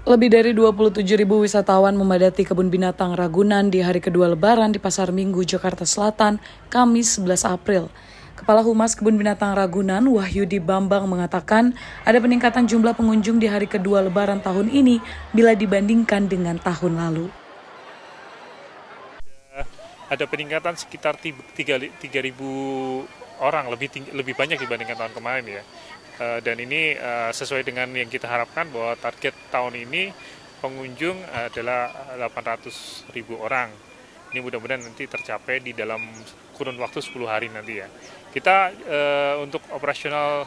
Lebih dari 27 ribu wisatawan memadati kebun binatang Ragunan di hari kedua lebaran di Pasar Minggu, Jakarta Selatan, Kamis 11 April. Kepala Humas Kebun Binatang Ragunan, Wahyudi Bambang mengatakan, ada peningkatan jumlah pengunjung di hari kedua lebaran tahun ini bila dibandingkan dengan tahun lalu. Eh, ada peningkatan sekitar 3.000 orang lebih tinggi, lebih banyak dibandingkan tahun kemarin ya. Eh, dan ini eh, sesuai dengan yang kita harapkan bahwa target tahun ini pengunjung adalah 800 ribu orang. Ini mudah-mudahan nanti tercapai di dalam kurun waktu 10 hari nanti ya. Kita eh, untuk operasional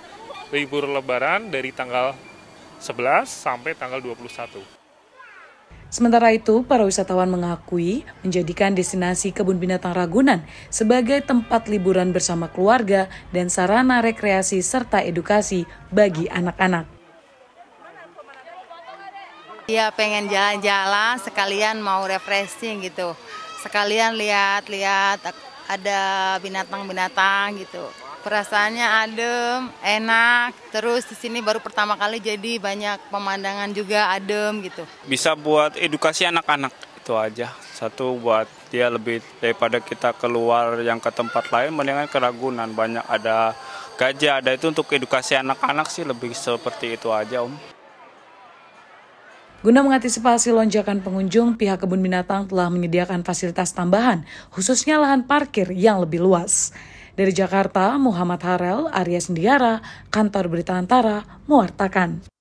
libur lebaran dari tanggal 11 sampai tanggal 21. Sementara itu, para wisatawan mengakui menjadikan destinasi Kebun Binatang Ragunan sebagai tempat liburan bersama keluarga dan sarana rekreasi serta edukasi bagi anak-anak. Ya pengen jalan-jalan sekalian mau refreshing gitu. Sekalian lihat-lihat ada binatang-binatang gitu. Perasaannya adem, enak. Terus di sini baru pertama kali jadi banyak pemandangan juga adem gitu. Bisa buat edukasi anak-anak itu aja. Satu buat dia lebih daripada kita keluar yang ke tempat lain mendingan keragunan banyak ada gajah ada itu untuk edukasi anak-anak sih lebih seperti itu aja Om. Guna mengantisipasi lonjakan pengunjung, pihak kebun binatang telah menyediakan fasilitas tambahan, khususnya lahan parkir yang lebih luas. Dari Jakarta, Muhammad Harel, Arya Sendiara, Kantor Berita Antara, mewartakan.